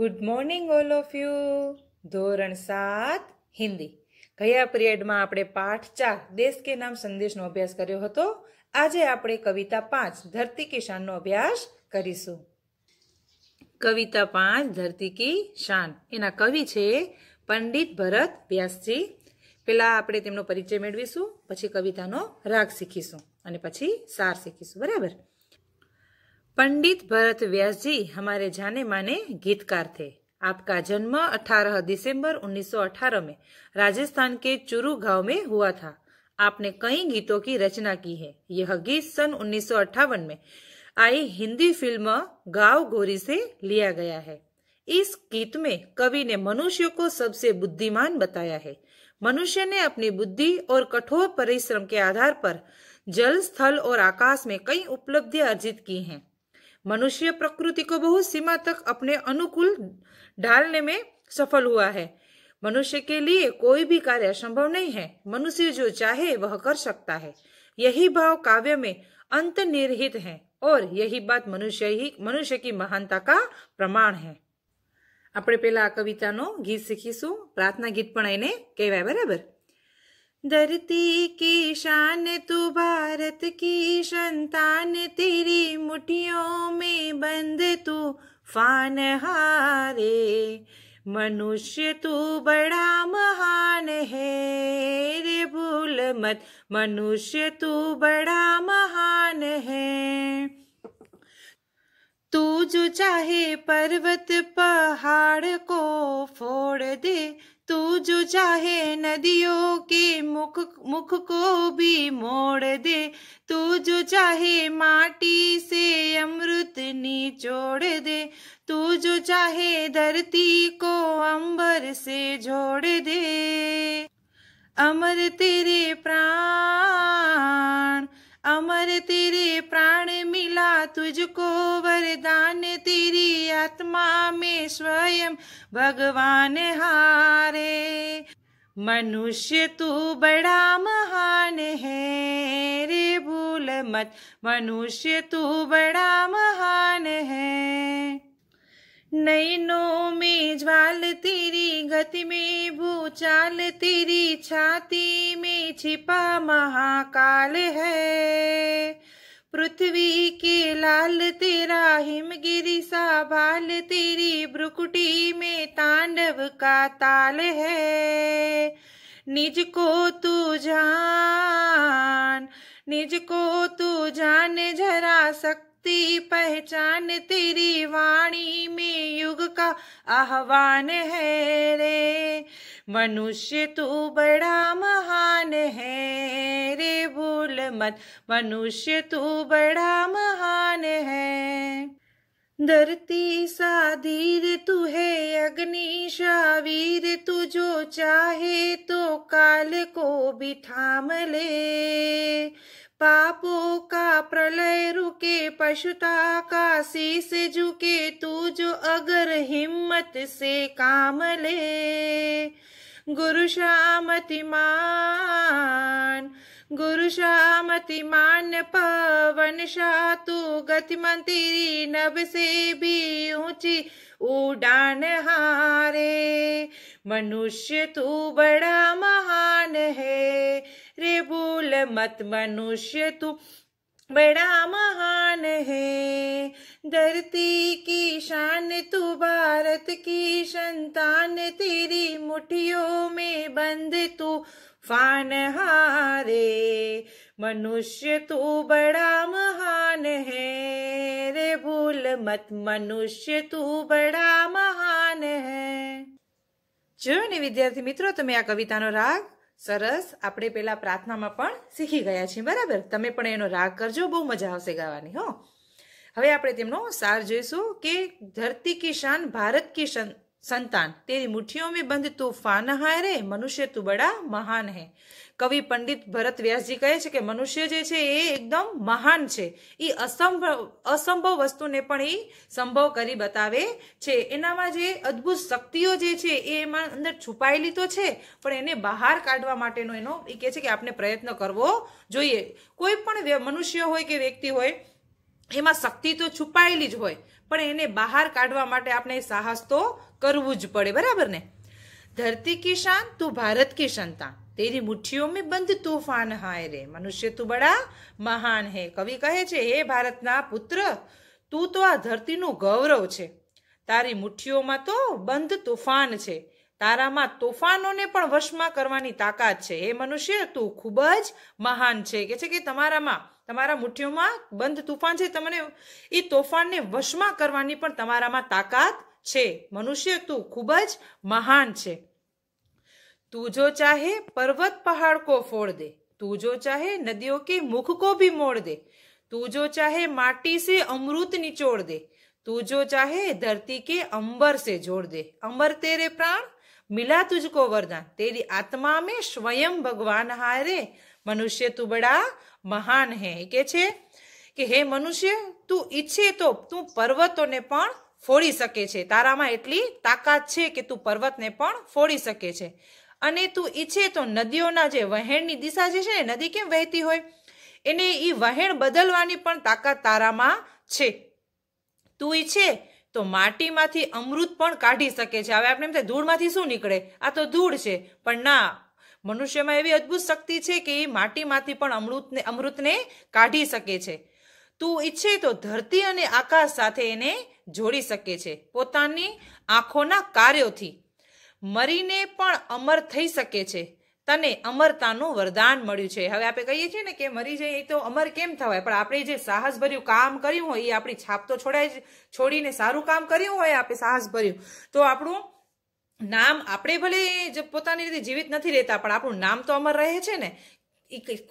Good morning all of you ધોરણ સાત હિન્દી ગયા પિરિયડમાં આપણે પાઠ ચાર દેશ કે નામ સંદેશનો અભ્યાસ કર્યો હતો આજે આપણે કવિતા પાંચ ધરતી કિશાનનો અભ્યાસ કરીશું કવિતા પાંચ ધરતી કી શાન એના કવિ છે પંડિત ભરત વ્યાસજી પહેલાં આપણે તેમનો પરિચય મેળવીશું પછી કવિતાનો રાગ શીખીશું અને પછી સાર શીખીશું બરાબર पंडित भरत व्यास जी हमारे जाने माने गीतकार थे आपका जन्म 18 दिसंबर 1918 में राजस्थान के चुरू गांव में हुआ था आपने कई गीतों की रचना की है यह गीत सन उन्नीस में आई हिंदी फिल्म गांव गोरी से लिया गया है इस गीत में कवि ने मनुष्य को सबसे बुद्धिमान बताया है मनुष्य ने अपनी बुद्धि और कठोर परिश्रम के आधार पर जल स्थल और आकाश में कई उपलब्धियां अर्जित की हैं। मनुष्य प्रकृति को बहुत सीमा तक अपने अनुकूल ढालने में सफल हुआ है मनुष्य के लिए कोई भी कार्य संभव नहीं है मनुष्य जो चाहे वह कर सकता है यही भाव काव्य में अंत निर्हित है और यही बात मनुष्य ही मनुष्य की महानता का प्रमाण है अपने આપણે પેલા આ કવિતાનું ગીત શીખીશું પ્રાર્થના ગીત પણ એને કહેવાય બરાબર ધરતી કે શાન તું भारत की संतान तेरी मुठियों में बंद तू फान हारे मनुष्य तू बड़ा महान है रे भूल मत मनुष्य तू बड़ा महान है तू जो चाहे पर्वत पहाड़ को फोड़ दे तू जो चाहे नदियों के मुख मुख को भी मोड़ दे तू जो चाहे माटी से अमृत निचोड़ दे तू जो चाहे धरती को अंबर से जोड़ दे अमर तेरे प्राण अमर तेरे प्राण मिला तुझको वरदान तेरी आत्मा में स्वयं भगवान हारे मनुष्य तू बड़ा महान है रे भूल मत मनुष्य तू बड़ा नैनों में ज्वाल तेरी गति में भूचाल तेरी छाती में छिपा महाकाल है पृथ्वी के लाल तेरा हिमगिरी सा भाल तेरी ब्रुकुटी में तांडव का ताल है निज को तू जान निज को तू जान जरा सक सकती पहचान तेरी वाणी में युग का आह्वान है रे मनुष्य तू बड़ा महान है रे भूल मत मनुष्य तू बड़ा महान है धरती साधीर तू है अग्नि शावीर तू जो चाहे तो काल को भी थाम ले पापों का प्रलय रुके पशुता का शीस झुके तू जो अगर हिम्मत से काम ले गुरु श्यामतिमान गुरु श्यामतिमान पवन शाह तू गति मंत्री नभ से भी ऊंची उड़ान हारे मनुष्य तू बड़ा महान है मत मनुष्य तू बड़ा महान है धरती की शान तू भारत की संतान तेरी मुठियों में बंद तू फान हारे मनुष्य तू बड़ा महान है रे भूल मत मनुष्य तू बड़ा महान है જો ને વિદ્યાર્થી મિત્રો તમે આ કવિતાનો રાગ સરસ આપણે પેલા પ્રાર્થનામાં પણ શીખી ગયા છીએ બરાબર તમે પણ એનો રાગ કરજો બહુ મજા આવશે ગાવાની હો હવે આપણે તેમનો સાર જોઈશું કે ધરતી કિશાન ભારત કિશન संतान तेरी मुठ्ठियों में बंद तूफान हाय रे મનુષ્ય તું બડા મહાન હે કવિ પંડિત ભરત વ્યાસજી કહે છે કે મનુષ્ય જે છે એ એકદમ મહાન છે એ અસંભવ અસંભવ વસ્તુને પણ એ સંભવ કરી બતાવે છે એનામાં જે અદ્ભુત શક્તિઓ જે છે એ એમાં અંદર છુપાયેલી તો છે પણ એને બહાર કાઢવા માટેનો એનો એ કહે છે કે આપણે પ્રયત્ન કરવો જોઈએ કોઈ પણ મનુષ્ય હોય કે વ્યક્તિ હોય એમાં શક્તિ તો છુપાયેલી જ હોય પણ એને બહાર કાઢવા માટે આપણે સાહસ તો કરવું જ પડે બરાબર ને ધરતી કી શાન તું ભારત કી સંતા તેરી મુઠ્ઠીઓ મેં બંધ તોફાન હાય રે મનુષ્ય તું બડા મહાન હે કવિ કહે છે હે ભારતના પુત્ર તું તો આ ધરતીનું ગૌરવ છે તારી મુઠ્ઠીઓમાં તો બંધ તોફાન છે તારામાં તોફાનોને પણ વશમાં કરવાની તાકાત છે હે મનુષ્ય તું ખૂબ જ મહાન છે કે છે કે તમારામાં તમારા મુઠ્ઠીઓમાં બંધ તુફાન છે તમને એ તોફાનને વશમાં કરવાની પણ તમારામાં તાકાત છે મનુષ્ય તું ખૂબ જ મહાન છે તું જો ચાહે પર્વત પહાડ કો ફોડ દે તું જો ચાહે નદીઓ કે મુખ કો ભી મોડ દે તું જો ચાહે માટી સે અમૃત નિચોડ દે તું જો ચાહે ધરતી કે અંબર से जोड़ दे अमर तेरे प्राण मिला तुझको वरदान तेरी आत्मा में स्वयं भगवान हारे મનુષ્ય તું બડા મહાન હે કે છે કે હે મનુષ્ય તું ઈચ્છે તો તું પર્વતોને પણ ફોડી શકે છે તારામાં એટલી તાકાત છે કે તું પર્વતને પણ ફોડી શકે છે અને તું ઈચ્છે તો નદીઓના જે વહેણની દિશા જે છે ને નદી કેમ વહેતી હોય એને એ વહેણ બદલવાની પણ તાકાત તારામાં છે તું ઈચ્છે તો માટીમાંથી અમૃત પણ કાઢી શકે છે હવે આપણે એમ થાય ધૂળમાંથી શું નીકળે આ તો ધૂળ છે પણ ના મનુષ્યમાં એવી અદ્ભુત શક્તિ છે કે એ માટીમાંથી પણ અમૃતને અમૃતને કાઢી શકે છે તું ઈચ્છે તો ધરતી અને આકાશ સાથે એને જોડી શકે છે પોતાની આંખોના કાર્યોથી મરીને પણ અમર થઈ શકે છે તને અમરતાનું વરદાન મળ્યું છે હવે આપણે કહીએ છીએ ને કે મરી જઈએ તો અમર કેમ થવાય પણ આપણે જે સાહસભર્યું કામ કર્યું હોય એ આપણી છાપ તો છોડાય છોડીને સારું કામ કર્યું હોય આપણે સાહસભર્યું તો આપણું નામ આપણે ભલે પોતાની રીતે જીવિત નથી રહેતા પણ આપણું નામ તો અમર રહે છે ને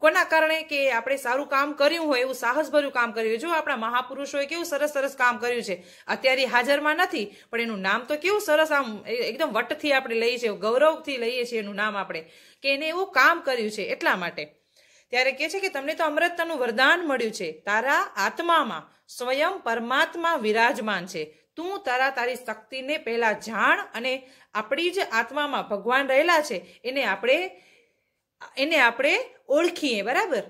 કોના કારણે કે આપણે સારું કામ કર્યું હોય એવું સાહસભર્યું કામ કર્યું જો આપણા મહાપુરુષોએ કેવું સરસ સરસ કામ કર્યું છે અત્યારે હાજરમાં નથી પણ એનું નામ તો કેવું સરસ આમ એકદમ વટથી આપણે લઈએ છીએ ગૌરવથી લઈએ છીએ એનું નામ આપણે કે એને એવું કામ કર્યું છે એટલા માટે ત્યારે કે છે કે તમને તો અમૃતતાનું વરદાન મળ્યું છે તારા આત્મામાં સ્વયં પરમાત્મા વિરાજમાન છે તું તારા તારી શક્તિને પહેલાં જાણ અને આપણી જે આત્મામાં ભગવાન રહેલા છે એને આપણે એને આપણે ઓળખીએ બરાબર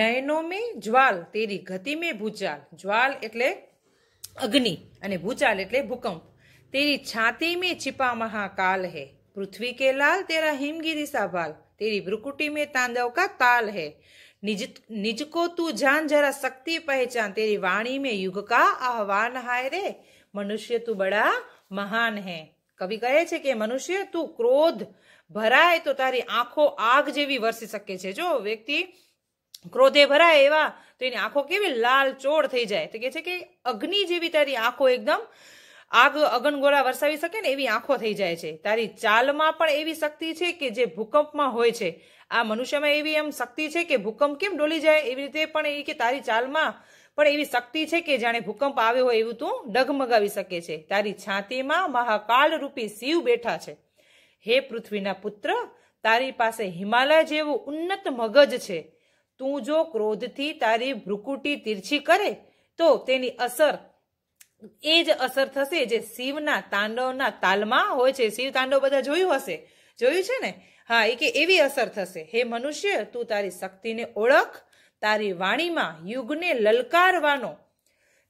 નયનો મેં જ્વાલ તેરી ગતિ મેં ભૂચાલ જ્વાલ એટલે અગ્નિ અને ભૂચાલ એટલે ભૂકંપ તેરી છાતી મેં છિપા મહાકાલ હે પૃથ્વી કે લાલ તેરા હિમગીરી સાભાલ તેરી ભ્રુકુટી મેં તાંડવ કા તાલ હે निज निजको तू जान जरा शक्ति पहचान तेरी वाणी में युग का आह्वान हाय रे मनुष्य तू बड़ा મહાન હે કવિ કહે છે કે મનુષ્ય તું ક્રોધ ભરાય તો તારી આંખો આગ જેવી વરસી શકે છે જો વ્યક્તિ ક્રોધે ભરાય એવા તો એની આંખો કેવી લાલ ચોળ થઈ જાય તો કે છે કે અગ્નિ જેવી તારી આંખો એકદમ આગ અગનગોળા વરસાવી શકે ને એવી આંખો થઈ જાય છે તારી ચાલમાં પણ એવી શક્તિ છે કે જે ભૂકંપમાં હોય છે આ મનુષ્યમાં એવી એમ શક્તિ છે કે ભૂકંપ કેમ ડોલી જાય એવી રીતે પણ એ કે તારી ચાલમાં પણ એવી શક્તિ છે કે જાણે ભૂકંપ આવ્યો હોય એવું તું ડગમગાવી શકે છે તારી છાતીમાં મહાકાલ રૂપી શિવ બેઠા છે હે પૃથ્વીના પુત્ર તારી પાસે હિમાલય જેવું ઉન્નત મગજ છે તું જો ક્રોધથી તારી ભ્રુકુટી તિરછી કરે તો તેની અસર એ જ અસર થશે જે શિવના તાંડવના તાલમાં હોય છે શિવ તાંડવ બધા જોયું હશે જોયું છે ને હા એ કે એવી અસર થશે હે મનુષ્ય તું તારી શક્તિને ઓળખ તારી વાણીમાં યુગને લલકારવાનો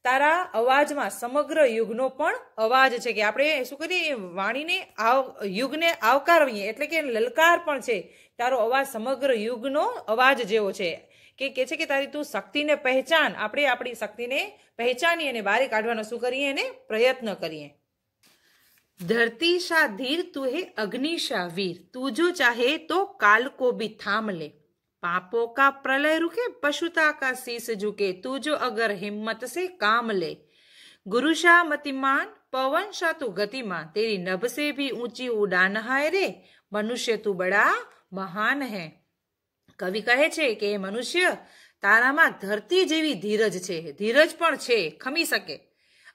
તારા અવાજમાં સમગ્ર યુગનો પણ અવાજ છે કે આપણે શું કરીએ વાણીને આવ યુગને આવકારવીએ એટલે કે લલકાર પણ છે તારો અવાજ સમગ્ર યુગનો અવાજ જેવો છે કે કે છે કે તારી તું શક્તિને પહેચાન આપણે આપણી શક્તિને પહેચાની અને બહાર કાઢવાનો શું કરીએ અને પ્રયત્ન કરીએ ધરતી શાહ ધીર તું હે અગ્નિ શાહ વીર તું જો ચાહે તો કાલ કો ભી થામ લે पापों का प्रलय रुके पशुता का शीस झुके तू जो अगर हिम्मत से काम ले गुरु शाह मतिमान पवन शाह तू गतिमान तेरी नभ से भी ऊंची उड़ान है रे मनुष्य तू बड़ा महान है કવિ કહે છે કે એ મનુષ્ય તારામાં ધરતી જેવી ધીરજ છે ધીરજ પણ છે ખમી શકે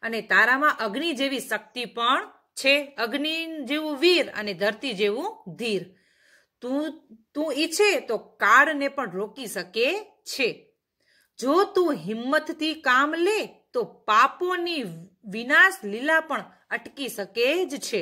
અને તારામાં અગ્નિ જેવી શક્તિ પણ છે અગ્નિ જેવું વીર અને ધરતી જેવું ધીર તું તું ઈચ્છે તો કાળને પણ રોકી શકે છે જો તું હિંમતથી કામ લે તો પાપોની વિનાશ લીલા પણ અટકી શકે જ છે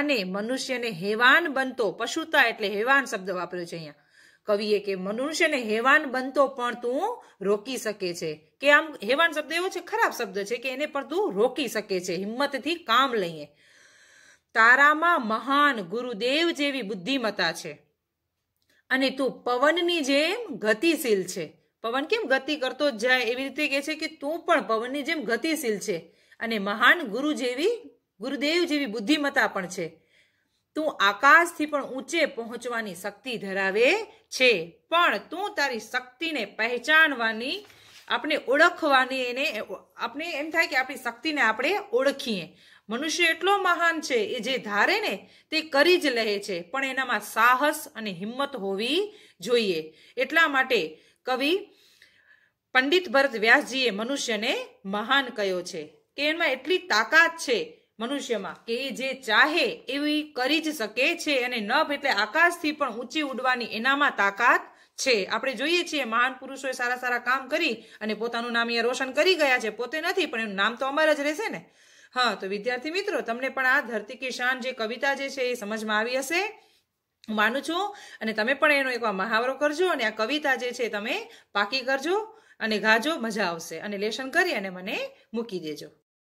અને મનુષ્યને હેવાન બનતો પશુતા એટલે હેવાન શબ્દ વાપર્યો છે અહીંયા કવિએ કે મનુષ્યને હેવાન બનતો પણ તું રોકી શકે છે કે આમ હેવાન શબ્દ એવો છે ખરાબ શબ્દ છે કે એને પણ તું રોકી શકે છે હિંમતથી કામ લઈએ તારામાં મહાન ગુરુદેવ જેવી બુદ્ધિમતા છે અને તું પવનની જેમ ગતિશીલ છે પવન કેમ ગતિ કરતો જ જાય એવી રીતે કહે છે કે તું પણ પવનની જેમ ગતિશીલ છે અને મહાન ગુરુ જેવી ગુરુદેવ જેવી બુદ્ધિમતા પણ છે તું આકાશથી પણ ઊંચે પહોંચવાની શક્તિ ધરાવે છે પણ તું તારી શક્તિને પહેચાણવાની આપણે ઓળખવાની એને આપણે એમ થાય કે આપણી શક્તિને આપણે ઓળખીએ મનુષ્ય એટલો મહાન છે એ જે ધારે ને તે કરી જ લહે છે પણ એનામાં સાહસ અને હિંમત હોવી જોઈએ એટલા માટે કવિ પંડિત ભરત વ્યાસજીએ મનુષ્યને મહાન કહ્યો છે કે એમાં એટલી તાકાત છે મનુષ્યમાં કે એ જે ચાહે એવી કરી જ શકે છે અને નભ એટલે આકાશથી પણ ઊંચી ઉડવાની એનામાં તાકાત છે આપણે જોઈએ છીએ મહાન પુરુષોએ સારા સારા કામ કરી અને પોતાનું નામ અહીંયા રોશન કરી ગયા છે પોતે નથી પણ એનું નામ તો અમર જ રહેશે ને હા તો વિદ્યાર્થી મિત્રો તમને પણ આ ધરતી કિશાન જે કવિતા જે છે એ સમજમાં આવી હશે હું માનું છું અને તમે પણ એનો એકવાર મહાવરો કરજો અને આ કવિતા જે છે તમે પાકી કરજો અને ગાજો મજા આવશે અને લેશન કરી અને મને મૂકી દેજો